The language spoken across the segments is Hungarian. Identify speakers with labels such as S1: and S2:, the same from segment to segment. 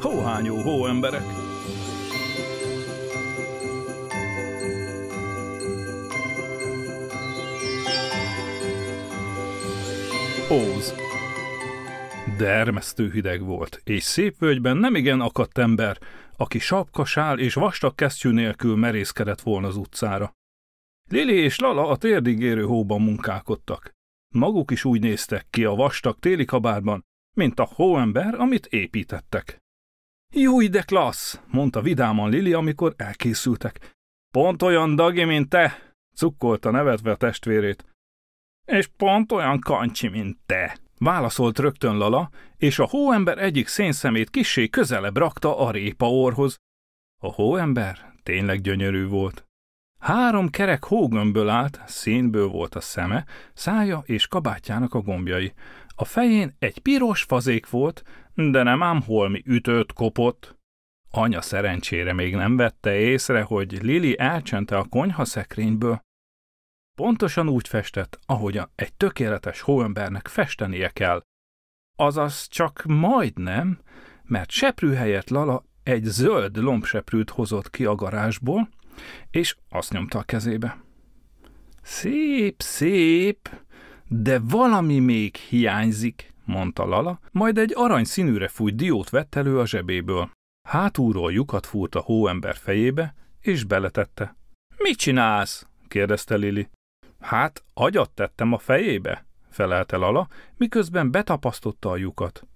S1: Hóhányó emberek? Óz. Dermesztő hideg volt, és szép völgyben nemigen akadt ember, aki sál és vastag kesztyű nélkül merészkedett volna az utcára. Lili és Lala a térdigérő hóban munkálkodtak. Maguk is úgy néztek ki a vastag téli kabárban, mint a hóember, amit építettek. Jó de klassz, mondta vidáman Lili, amikor elkészültek. Pont olyan dagi, mint te, cukkolta nevetve a testvérét. És pont olyan kancsi, mint te, válaszolt rögtön Lala, és a hóember egyik szénszemét kissé közelebb rakta a répa orhoz. A hóember tényleg gyönyörű volt. Három kerek hógömbből állt, színből volt a szeme, szája és kabátjának a gombjai. A fején egy piros fazék volt, de nem ám holmi ütőt kopott. Anya szerencsére még nem vette észre, hogy Lili elcsente a konyha szekrényből. Pontosan úgy festett, ahogyan egy tökéletes hóembernek festenie kell. Azaz csak majdnem, mert seprű helyett Lala egy zöld lombseprűt hozott ki a garázsból, és azt nyomta a kezébe. Szép, szép, de valami még hiányzik, mondta Lala, majd egy arany színűre fújt diót vett elő a zsebéből. Hátulról lyukat fúrt a hóember fejébe, és beletette. Mit csinálsz? kérdezte Lili. Hát, agyat tettem a fejébe, felelte Lala, miközben betapasztotta a lyukat.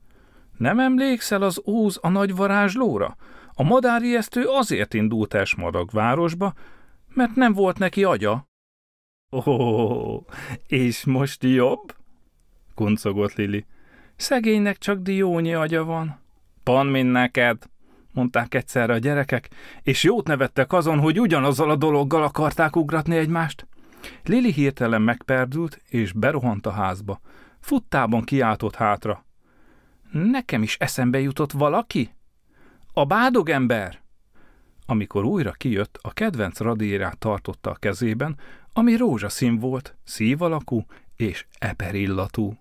S1: Nem emlékszel az Óz a nagy varázslóra? A madár azért indult el városba, mert nem volt neki agya. Ó, oh, és most jobb? kuncogott Lili. Szegénynek csak diónyi agya van. Pan mint neked, mondták egyszerre a gyerekek, és jót nevettek azon, hogy ugyanazzal a dologgal akarták ugratni egymást. Lili hirtelen megperdült, és berohant a házba. Futtában kiáltott hátra. Nekem is eszembe jutott valaki? A bádog ember? Amikor újra kijött, a kedvenc radírát tartotta a kezében, ami rózsaszín volt, szív alakú és eperillatú.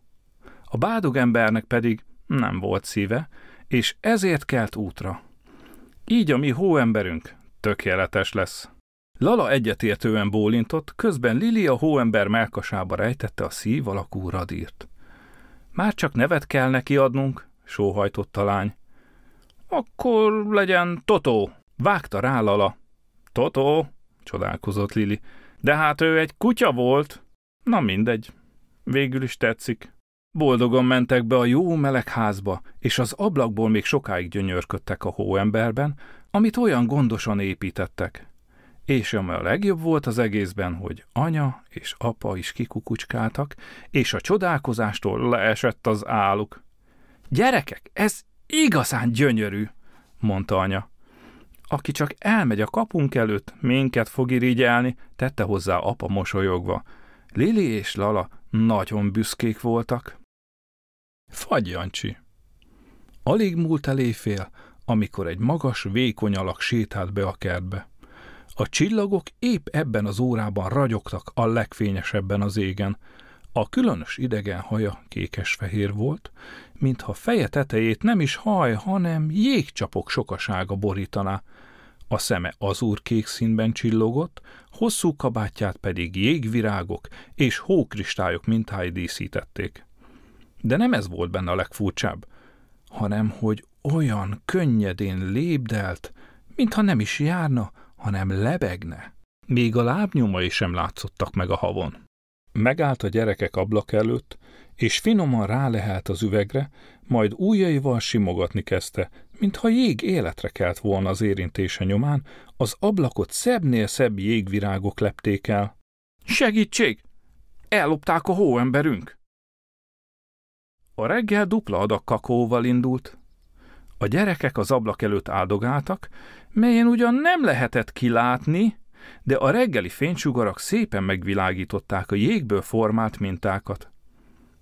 S1: A bádog embernek pedig nem volt szíve, és ezért kelt útra. Így a mi hóemberünk tökéletes lesz. Lala egyetértően bólintott, közben Lili a hóember melkasába rejtette a szív alakú radírt. Már csak nevet kell neki adnunk, sóhajtott a lány. Akkor legyen Totó, Vágta rá Lala. Totó, csodálkozott Lili. De hát ő egy kutya volt. Na mindegy. Végül is tetszik. Boldogan mentek be a jó meleg házba, és az ablakból még sokáig gyönyörködtek a hóemberben, amit olyan gondosan építettek. És ami a legjobb volt az egészben, hogy anya és apa is kikukucskáltak, és a csodálkozástól leesett az áluk. Gyerekek, ez igazán gyönyörű, mondta anya aki csak elmegy a kapunk előtt, minket fog irigyelni, tette hozzá apa mosolyogva. Lili és Lala nagyon büszkék voltak. Fagyancsi. Alig múlt el éjfél, amikor egy magas, vékony alak sétált be a kertbe. A csillagok épp ebben az órában ragyogtak a legfényesebben az égen. A különös idegen haja kékes-fehér volt, mintha feje tetejét nem is haj, hanem jégcsapok sokasága borítaná. A szeme azúrkék színben csillogott, hosszú kabátját pedig jégvirágok és hókristályok mintái díszítették. De nem ez volt benne a legfurcsább, hanem hogy olyan könnyedén lépdelt, mintha nem is járna, hanem lebegne. Még a lábnyomai sem látszottak meg a havon. Megállt a gyerekek ablak előtt, és finoman rálehelt az üvegre, majd ujjaival simogatni kezdte, mintha jég életre kelt volna az érintése nyomán, az ablakot szebbnél szebb jégvirágok lepték el. Segítség! Ellopták a hóemberünk! A reggel dupla adag kakóval indult. A gyerekek az ablak előtt áldogáltak, melyen ugyan nem lehetett kilátni, de a reggeli fénysugarak szépen megvilágították a jégből formált mintákat.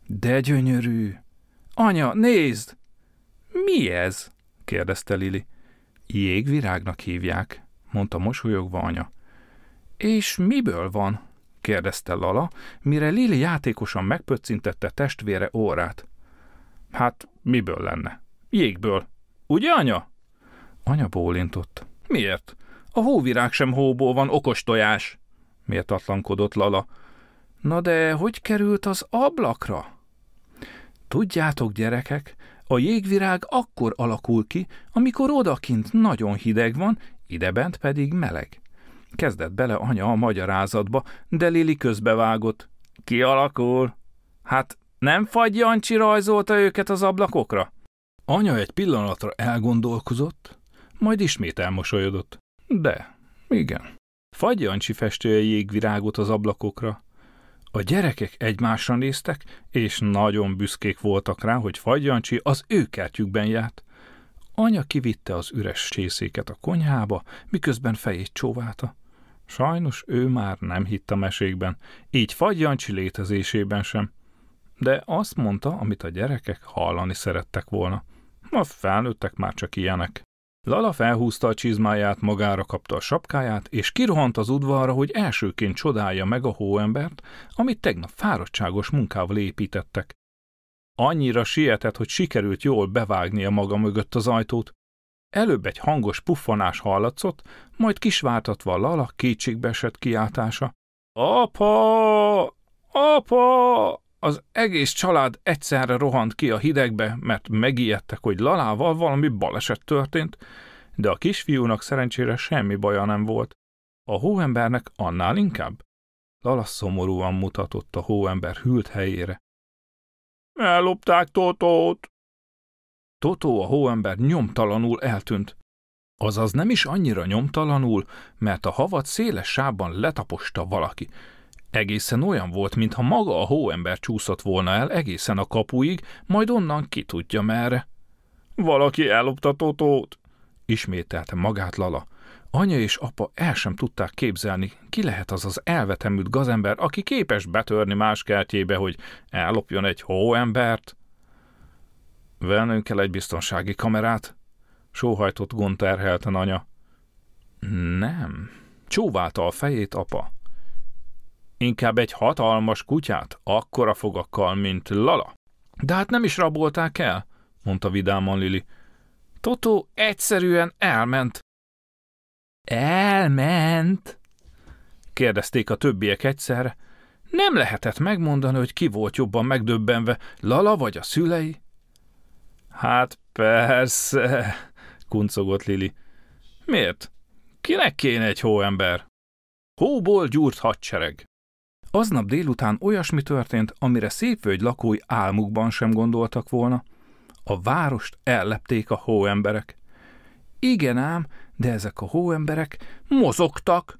S1: De gyönyörű! Anya, nézd! Mi ez? kérdezte Lili. Jégvirágnak hívják, mondta mosolyogva anya. És miből van? kérdezte Lala, mire Lili játékosan megpöccintette testvére órát. Hát, miből lenne? Jégből. Ugye, anya? Anya bólintott. Miért? A hóvirág sem hóból van, okos tojás, méltatlankodott Lala. Na de hogy került az ablakra? Tudjátok, gyerekek, a jégvirág akkor alakul ki, amikor odakint nagyon hideg van, idebent pedig meleg. Kezdett bele anya a magyarázatba, de Lili közbevágott. Ki alakul? Hát nem fagy Jancsi rajzolta őket az ablakokra? Anya egy pillanatra elgondolkozott, majd ismét elmosolyodott. De, igen. Fagyjancsi festője jégvirágot az ablakokra. A gyerekek egymásra néztek, és nagyon büszkék voltak rá, hogy Fagyjancsi az ő kertjükben járt. Anya kivitte az üres csészéket a konyhába, miközben fejét csóválta. Sajnos ő már nem hitt a mesékben, így Fagyjancsi létezésében sem. De azt mondta, amit a gyerekek hallani szerettek volna. A felnőttek már csak ilyenek. Lala felhúzta a csizmáját, magára kapta a sapkáját, és kirohant az udvarra, hogy elsőként csodálja meg a hóembert, amit tegnap fáradtságos munkával építettek. Annyira sietett, hogy sikerült jól bevágnia maga mögött az ajtót. Előbb egy hangos puffanás hallatszott, majd kisváltatva Lala esett kiáltása. – Apa! Apa! az egész család egyszerre rohant ki a hidegbe, mert megijedtek, hogy Lalával valami baleset történt, de a kisfiúnak szerencsére semmi baja nem volt. A hóembernek annál inkább. Lala szomorúan mutatott a hóember hűlt helyére. Ellopták Totót! Totó a hóember nyomtalanul eltűnt. Azaz nem is annyira nyomtalanul, mert a havat széles sában letaposta valaki, Egészen olyan volt, mintha maga a hóember csúszott volna el egészen a kapuig, majd onnan ki tudja merre. Valaki ellopta Totót, ismételte magát Lala. Anya és apa el sem tudták képzelni, ki lehet az az elvetemült gazember, aki képes betörni más kertjébe, hogy ellopjon egy hóembert. Vennünk kell egy biztonsági kamerát, sóhajtott gond terhelten anya. Nem, csóválta a fejét apa. Inkább egy hatalmas kutyát, akkora fogakkal, mint Lala. De hát nem is rabolták el, mondta vidáman Lili. Totó egyszerűen elment. Elment? Kérdezték a többiek egyszerre. Nem lehetett megmondani, hogy ki volt jobban megdöbbenve, Lala vagy a szülei? Hát persze, kuncogott Lili. Miért? Kinek kéne egy hóember? Hóból gyúrt hadsereg. Aznap délután olyasmi történt, amire Szépvölgy lakói álmukban sem gondoltak volna. A várost ellepték a hóemberek. Igen ám, de ezek a hóemberek mozogtak.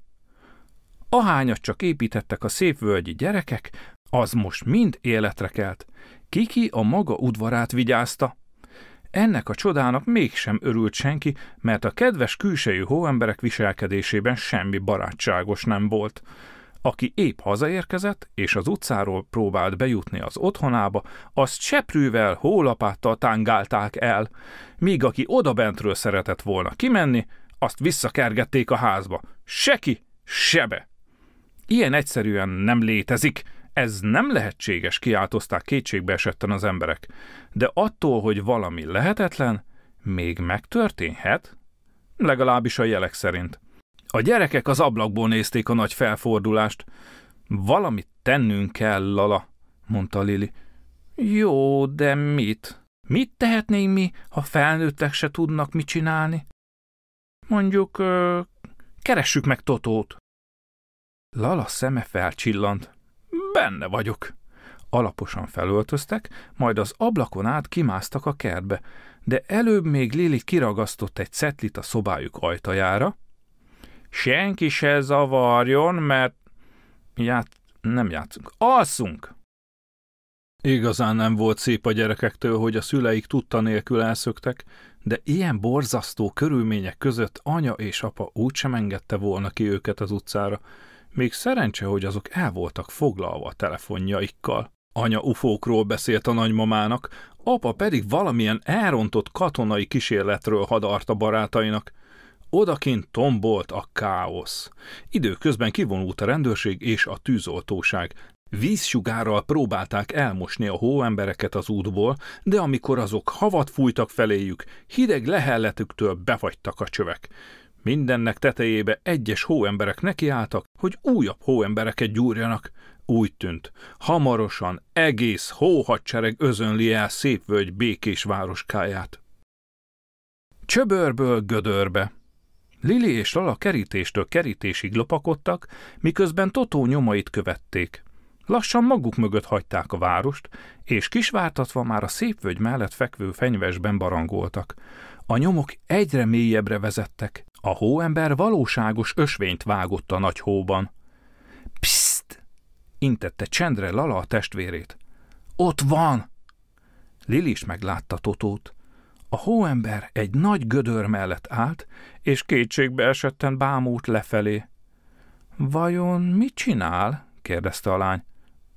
S1: Ahányat csak építettek a szépvölgyi gyerekek, az most mind életre kelt. Kiki a maga udvarát vigyázta. Ennek a csodának mégsem örült senki, mert a kedves külsejű hóemberek viselkedésében semmi barátságos nem volt aki épp hazaérkezett, és az utcáról próbált bejutni az otthonába, azt seprűvel, hólapáttal tángálták el, míg aki odabentről szeretett volna kimenni, azt visszakergették a házba. Seki, sebe! Ilyen egyszerűen nem létezik, ez nem lehetséges, kiáltozták kétségbe esetten az emberek. De attól, hogy valami lehetetlen, még megtörténhet? Legalábbis a jelek szerint. A gyerekek az ablakból nézték a nagy felfordulást. Valamit tennünk kell, Lala, mondta Lili. Jó, de mit? Mit tehetnénk mi, ha felnőttek se tudnak mit csinálni? Mondjuk, ö, keressük meg Totót. Lala szeme felcsillant. Benne vagyok. Alaposan felöltöztek, majd az ablakon át kimásztak a kertbe, de előbb még Lili kiragasztott egy cetlit a szobájuk ajtajára, senki se zavarjon, mert ját, nem játszunk. Alszunk! Igazán nem volt szép a gyerekektől, hogy a szüleik tudta nélkül elszöktek, de ilyen borzasztó körülmények között anya és apa úgysem engedte volna ki őket az utcára. Még szerencse, hogy azok el voltak foglalva a telefonjaikkal. Anya ufókról beszélt a nagymamának, apa pedig valamilyen elrontott katonai kísérletről hadarta barátainak – Odakint tombolt a káosz. Időközben kivonult a rendőrség és a tűzoltóság. Vízsugárral próbálták elmosni a hóembereket az útból, de amikor azok havat fújtak feléjük, hideg lehelletüktől befagytak a csövek. Mindennek tetejébe egyes hóemberek nekiálltak, hogy újabb hóembereket gyúrjanak. Úgy tűnt, hamarosan egész hóhadsereg özönli el völgy békés városkáját. Csöbörből gödörbe. Lili és Lala kerítéstől kerítésig lopakodtak, miközben Totó nyomait követték. Lassan maguk mögött hagyták a várost, és kisvártatva már a szép völgy mellett fekvő fenyvesben barangoltak. A nyomok egyre mélyebbre vezettek. A hóember valóságos ösvényt vágott a nagy hóban. Pszt! intette csendre Lala a testvérét. Ott van! Lili is meglátta Totót. A hóember egy nagy gödör mellett állt, és kétségbe esetten bámult lefelé. Vajon mit csinál? kérdezte a lány.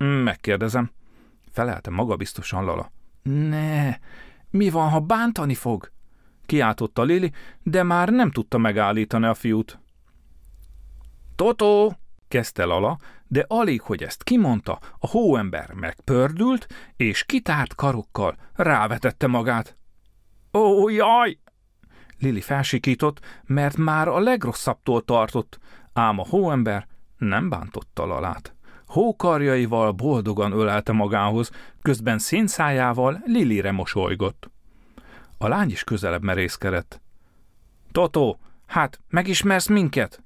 S1: Mm, megkérdezem. Felelte magabiztosan Lala. Ne, mi van, ha bántani fog? Kiáltotta Lili, de már nem tudta megállítani a fiút. Totó! kezdte Lala, de alig, hogy ezt kimondta, a hóember megpördült, és kitárt karokkal rávetette magát. Ó, jaj! Lili felsikított, mert már a legrosszabbtól tartott, ám a hóember nem bántotta Lalát. Hókarjaival boldogan ölelte magához, közben szénszájával Lilire mosolygott. A lány is közelebb merészkedett. Totó, hát megismersz minket?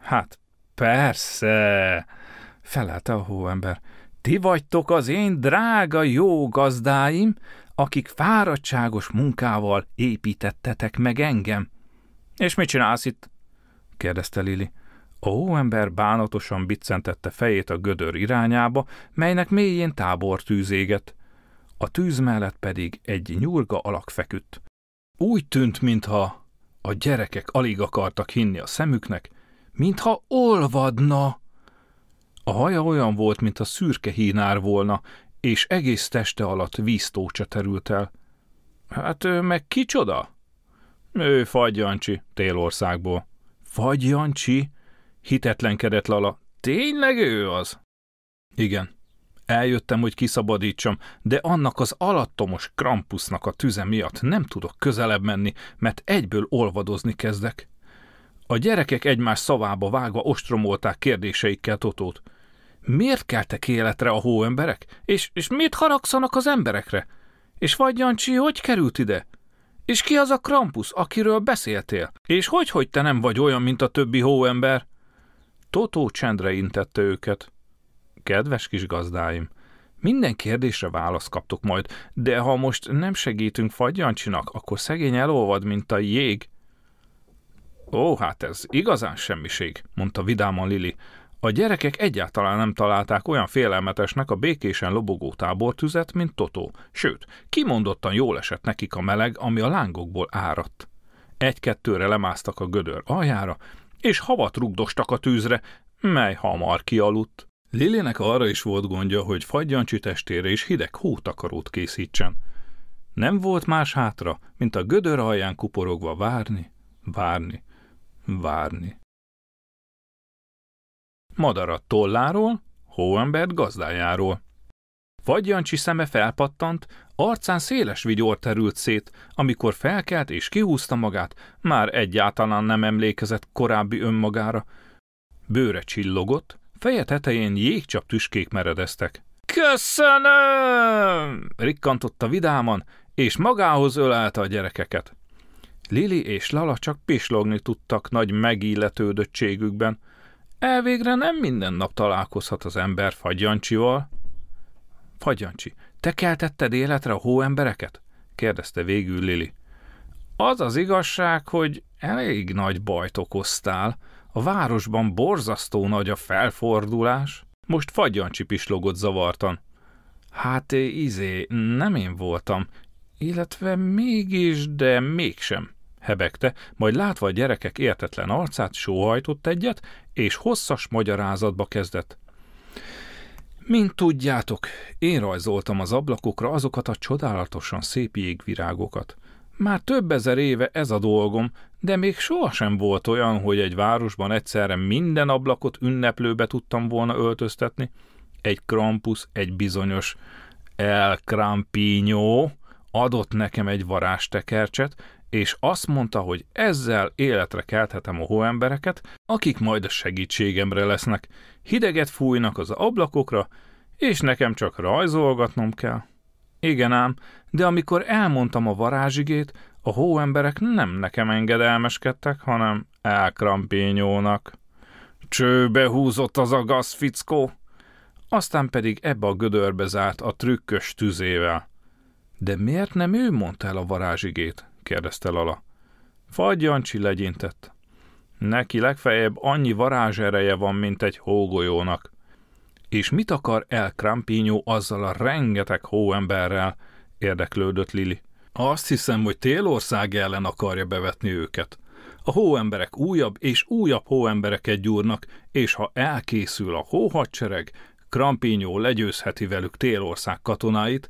S1: Hát persze, felelte a hóember. Ti vagytok az én drága jó gazdáim, akik fáradtságos munkával építettetek meg engem. És mit csinálsz itt? kérdezte Lili. A hóember bánatosan biccentette fejét a gödör irányába, melynek mélyén tábor tűzéget. A tűz mellett pedig egy nyurga alak feküdt. Úgy tűnt, mintha a gyerekek alig akartak hinni a szemüknek, mintha olvadna. A haja olyan volt, mintha szürke hínár volna, és egész teste alatt víztócsa terült el. Hát ő meg kicsoda? Ő Fagyjancsi, Télországból. Fagyjancsi? Hitetlenkedett Lala. Tényleg ő az? Igen. Eljöttem, hogy kiszabadítsam, de annak az alattomos krampusznak a tüze miatt nem tudok közelebb menni, mert egyből olvadozni kezdek. A gyerekek egymás szavába vágva ostromolták kérdéseikkel Totót miért keltek életre a hóemberek? És, és miért haragszanak az emberekre? És vagy Jancsi, hogy került ide? És ki az a Krampus, akiről beszéltél? És hogy, hogy te nem vagy olyan, mint a többi hóember? Totó csendre intette őket. Kedves kis gazdáim, minden kérdésre választ kaptok majd, de ha most nem segítünk Fagyjancsinak, akkor szegény elolvad, mint a jég. Ó, hát ez igazán semmiség, mondta vidáman Lili. A gyerekek egyáltalán nem találták olyan félelmetesnek a békésen lobogó tábortüzet, mint Totó, sőt, kimondottan jól esett nekik a meleg, ami a lángokból áradt. Egy-kettőre lemásztak a gödör aljára, és havat rugdostak a tűzre, mely hamar kialudt. Lilének arra is volt gondja, hogy fagyjancsi testére is hideg hótakarót készítsen. Nem volt más hátra, mint a gödör alján kuporogva várni, várni, várni madarat tolláról, Hohenbert gazdájáról. Fagyjancsi szeme felpattant, arcán széles vigyor terült szét, amikor felkelt és kihúzta magát, már egyáltalán nem emlékezett korábbi önmagára. Bőre csillogott, feje tetején jégcsap tüskék meredeztek. Köszönöm! rikkantotta vidáman, és magához ölelte a gyerekeket. Lili és Lala csak pislogni tudtak nagy megilletődöttségükben. Elvégre nem minden nap találkozhat az ember fagyancsival. Fagyancsi, te keltetted életre a hóembereket? kérdezte végül Lili. Az az igazság, hogy elég nagy bajt okoztál. A városban borzasztó nagy a felfordulás. Most fagyancsi pislogott zavartan. Hát izé, nem én voltam. Illetve mégis, de mégsem hebegte, majd látva a gyerekek értetlen arcát, sóhajtott egyet, és hosszas magyarázatba kezdett. Mint tudjátok, én rajzoltam az ablakokra azokat a csodálatosan szép jégvirágokat. Már több ezer éve ez a dolgom, de még sohasem volt olyan, hogy egy városban egyszerre minden ablakot ünneplőbe tudtam volna öltöztetni. Egy Krampus, egy bizonyos El Crampinyó, adott nekem egy varázstekercset, és azt mondta, hogy ezzel életre kelthetem a hóembereket, akik majd a segítségemre lesznek. Hideget fújnak az ablakokra, és nekem csak rajzolgatnom kell. Igen ám, de amikor elmondtam a varázsigét, a hóemberek nem nekem engedelmeskedtek, hanem elkrampényónak. Csőbe húzott az a fickó! Aztán pedig ebbe a gödörbe zárt a trükkös tüzével. De miért nem ő mondta el a varázsigét? kérdezte Lala. Jancsi legyintett. Neki legfeljebb annyi varázsereje van, mint egy hógolyónak. És mit akar el Krampinyó azzal a rengeteg hóemberrel? érdeklődött Lili. Azt hiszem, hogy Télország ellen akarja bevetni őket. A hóemberek újabb és újabb hóembereket gyúrnak, és ha elkészül a hóhadsereg, Krampinyó legyőzheti velük Télország katonáit,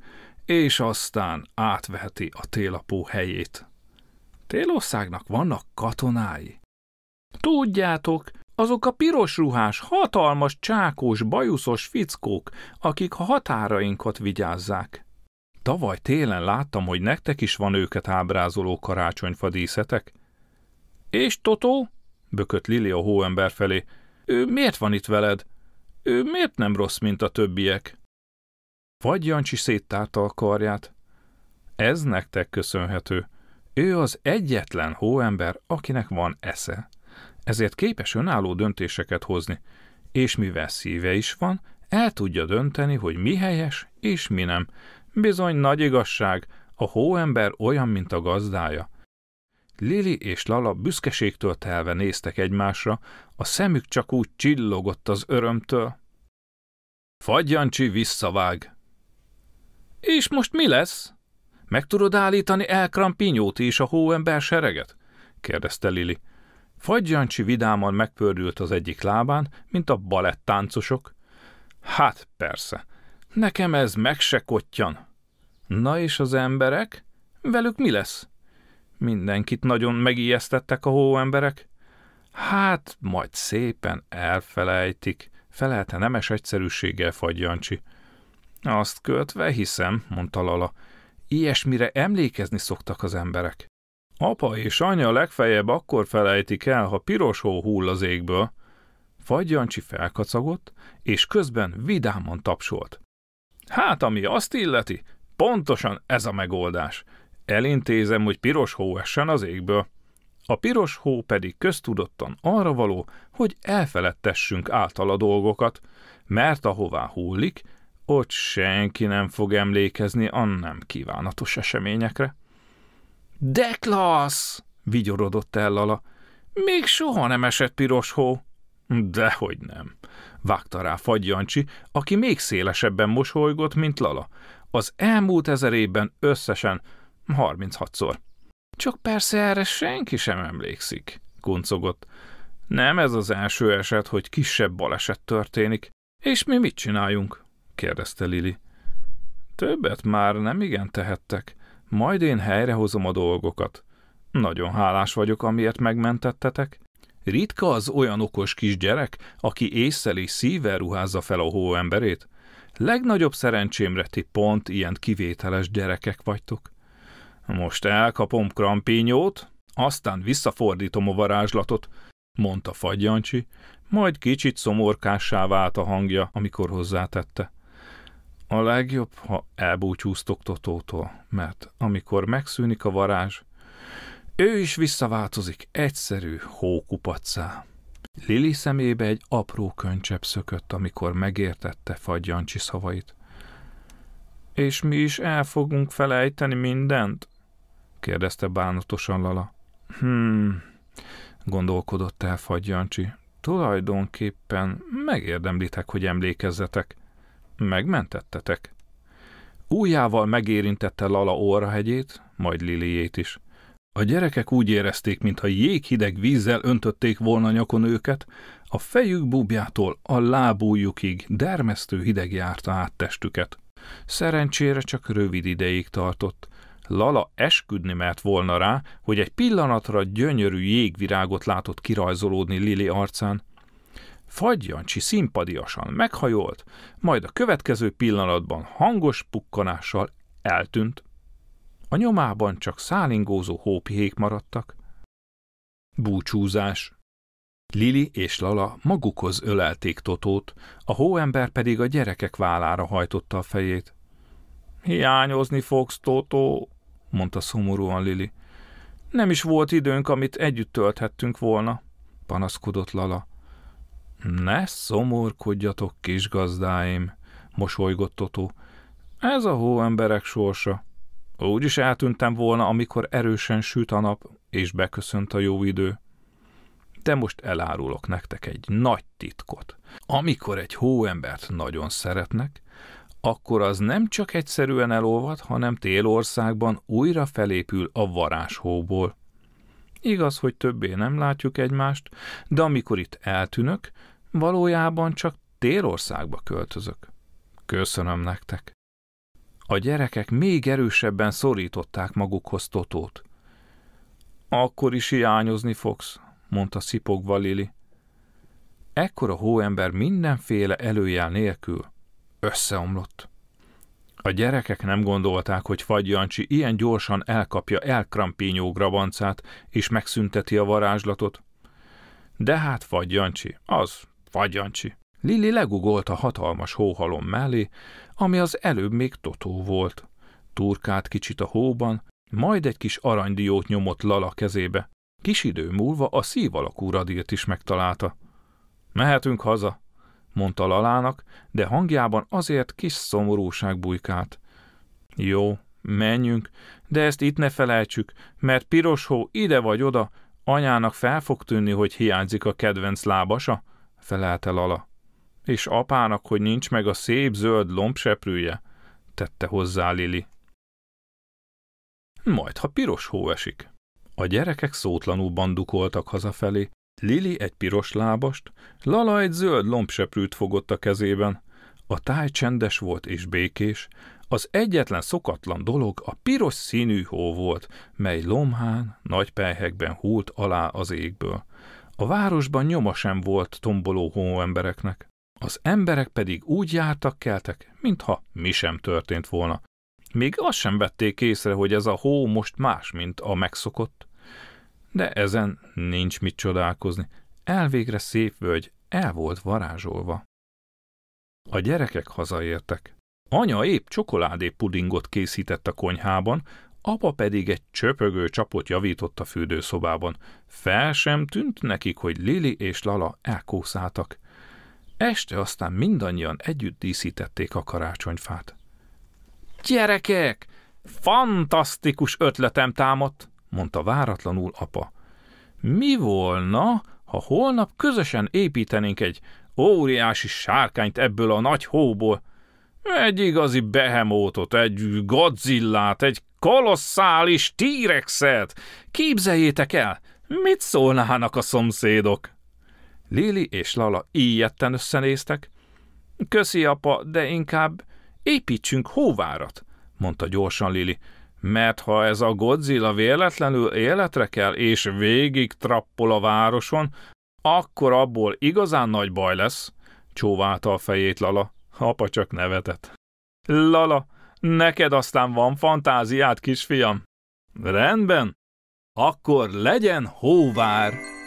S1: és aztán átveheti a télapó helyét. Télországnak vannak katonái. Tudjátok, azok a piros ruhás, hatalmas, csákós, bajuszos fickók, akik a határainkat vigyázzák. Tavaly télen láttam, hogy nektek is van őket ábrázoló karácsonyfadíszetek. És Totó? bökött Lili a hóember felé. Ő miért van itt veled? Ő miért nem rossz, mint a többiek? Vagy Jancsi széttárta a karját. Ez nektek köszönhető. Ő az egyetlen hóember, akinek van esze. Ezért képes önálló döntéseket hozni, és mivel szíve is van, el tudja dönteni, hogy mi helyes és mi nem. Bizony nagy igazság, a hóember olyan, mint a gazdája. Lili és Lala büszkeségtől telve néztek egymásra, a szemük csak úgy csillogott az örömtől. Fagyjancsi visszavág, és most mi lesz? Meg tudod állítani El Crampinyót és a hóember sereget? kérdezte Lili. Fagyjancsi vidáman megpördült az egyik lábán, mint a balettáncosok. Hát persze, nekem ez meg se kottyan. Na és az emberek? Velük mi lesz? Mindenkit nagyon megijesztettek a hóemberek. Hát, majd szépen elfelejtik, felelte nemes egyszerűséggel Fagyjancsi. Azt költve hiszem, mondta Lala, ilyesmire emlékezni szoktak az emberek. Apa és anya legfeljebb akkor felejtik el, ha piros hó hull az égből. Jancsi felkacagott, és közben vidáman tapsolt. Hát, ami azt illeti, pontosan ez a megoldás. Elintézem, hogy piros hó essen az égből. A piros hó pedig köztudottan arra való, hogy elfeledtessünk általa dolgokat, mert ahová hullik, ott senki nem fog emlékezni a nem kívánatos eseményekre. De klassz! vigyorodott el Lala. Még soha nem esett piros hó. Dehogy nem, vágta rá Fagyjancsi, aki még szélesebben mosolygott, mint Lala. Az elmúlt ezer évben összesen 36-szor. Csak persze erre senki sem emlékszik, kuncogott. Nem ez az első eset, hogy kisebb baleset történik. És mi mit csináljunk? kérdezte Lili. Többet már nem igen tehettek. Majd én helyrehozom a dolgokat. Nagyon hálás vagyok, amiért megmentettetek. Ritka az olyan okos kisgyerek, aki észeli szívvel ruházza fel a hóemberét. Legnagyobb szerencsémre ti pont ilyen kivételes gyerekek vagytok. Most elkapom krampinyót, aztán visszafordítom a varázslatot, mondta Fagyjancsi, majd kicsit szomorkássá vált a hangja, amikor hozzátette a legjobb, ha elbúcsúztok Totótól, mert amikor megszűnik a varázs, ő is visszaváltozik egyszerű hókupacá. Lili szemébe egy apró könycsepp szökött, amikor megértette Fagyjancsi szavait. És mi is el fogunk felejteni mindent? kérdezte bánatosan Lala. Hmm, gondolkodott el Fagyjancsi. Tulajdonképpen megérdemlitek, hogy emlékezzetek. Megmentettetek? Újjával megérintette Lala órahegyét, majd Liliét is. A gyerekek úgy érezték, mintha jéghideg vízzel öntötték volna nyakon őket, a fejük búbjától a lábújukig dermesztő hideg járta át testüket. Szerencsére csak rövid ideig tartott. Lala esküdni mert volna rá, hogy egy pillanatra gyönyörű jégvirágot látott kirajzolódni Lili arcán, Fagyjancsi szimpadiasan meghajolt, majd a következő pillanatban hangos pukkanással eltűnt. A nyomában csak szálingózó hópihék maradtak. Búcsúzás. Lili és Lala magukhoz ölelték Totót, a hóember pedig a gyerekek vállára hajtotta a fejét. Hiányozni fogsz, Totó, mondta szomorúan Lili. Nem is volt időnk, amit együtt tölthettünk volna, panaszkodott Lala. Ne szomorkodjatok, kis gazdáim, mosolygott Totó. Ez a hóemberek sorsa. Úgy is eltűntem volna, amikor erősen süt a nap, és beköszönt a jó idő. De most elárulok nektek egy nagy titkot. Amikor egy hóembert nagyon szeretnek, akkor az nem csak egyszerűen elolvad, hanem télországban újra felépül a varázshóból. Igaz, hogy többé nem látjuk egymást, de amikor itt eltűnök, valójában csak Télországba költözök. Köszönöm nektek. A gyerekek még erősebben szorították magukhoz Totót. Akkor is hiányozni fogsz, mondta szipogva Lili. Ekkor a hóember mindenféle előjel nélkül összeomlott. A gyerekek nem gondolták, hogy Fagy Jancsi ilyen gyorsan elkapja elkrampínyó grabancát, és megszünteti a varázslatot. De hát Fagy Jancsi, az Fagy Jancsi. Lili legugolt a hatalmas hóhalom mellé, ami az előbb még totó volt. Turkált kicsit a hóban, majd egy kis aranydiót nyomott Lala kezébe. Kis idő múlva a szív alakú radírt is megtalálta. Mehetünk haza, mondta Lalának, de hangjában azért kis szomorúság bujkált. Jó, menjünk, de ezt itt ne felejtsük, mert piros hó ide vagy oda, anyának fel fog tűnni, hogy hiányzik a kedvenc lábasa, felelte Lala. És apának, hogy nincs meg a szép zöld lombseprűje, tette hozzá Lili. Majd, ha piros hó esik. A gyerekek szótlanul bandukoltak hazafelé, Lili egy piros lábast, Lala egy zöld lombseprűt fogott a kezében. A táj csendes volt és békés, az egyetlen szokatlan dolog a piros színű hó volt, mely lomhán, nagy pelyhekben húlt alá az égből. A városban nyoma sem volt tomboló hóembereknek. Az emberek pedig úgy jártak, keltek, mintha mi sem történt volna. Még azt sem vették észre, hogy ez a hó most más, mint a megszokott de ezen nincs mit csodálkozni. Elvégre szép völgy el volt varázsolva. A gyerekek hazaértek. Anya épp csokoládé pudingot készített a konyhában, apa pedig egy csöpögő csapot javított a fürdőszobában. Fel sem tűnt nekik, hogy Lili és Lala elkószáltak. Este aztán mindannyian együtt díszítették a karácsonyfát. Gyerekek! Fantasztikus ötletem támadt! mondta váratlanul apa. Mi volna, ha holnap közösen építenénk egy óriási sárkányt ebből a nagy hóból? Egy igazi behemótot, egy godzillát, egy kolosszális tírexet! Képzeljétek el, mit szólnának a szomszédok? Lili és Lala ijedten összenéztek. Köszi, apa, de inkább építsünk hóvárat, mondta gyorsan Lili mert ha ez a Godzilla véletlenül életre kell és végig trappol a városon, akkor abból igazán nagy baj lesz, csóválta a fejét Lala, apa csak nevetett. Lala, neked aztán van fantáziát, kisfiam? Rendben, akkor legyen hóvár!